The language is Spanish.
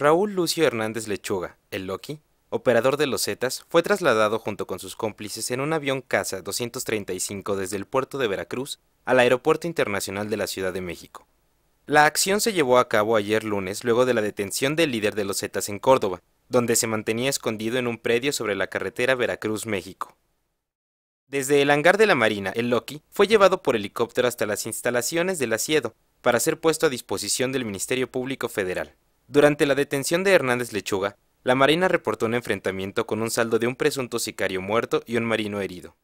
Raúl Lucio Hernández Lechuga, el Loki, operador de los Zetas, fue trasladado junto con sus cómplices en un avión Casa 235 desde el puerto de Veracruz al Aeropuerto Internacional de la Ciudad de México. La acción se llevó a cabo ayer lunes luego de la detención del líder de los Zetas en Córdoba, donde se mantenía escondido en un predio sobre la carretera Veracruz-México. Desde el hangar de la Marina, el Loki fue llevado por helicóptero hasta las instalaciones del Asiedo para ser puesto a disposición del Ministerio Público Federal. Durante la detención de Hernández Lechuga, la Marina reportó un enfrentamiento con un saldo de un presunto sicario muerto y un marino herido.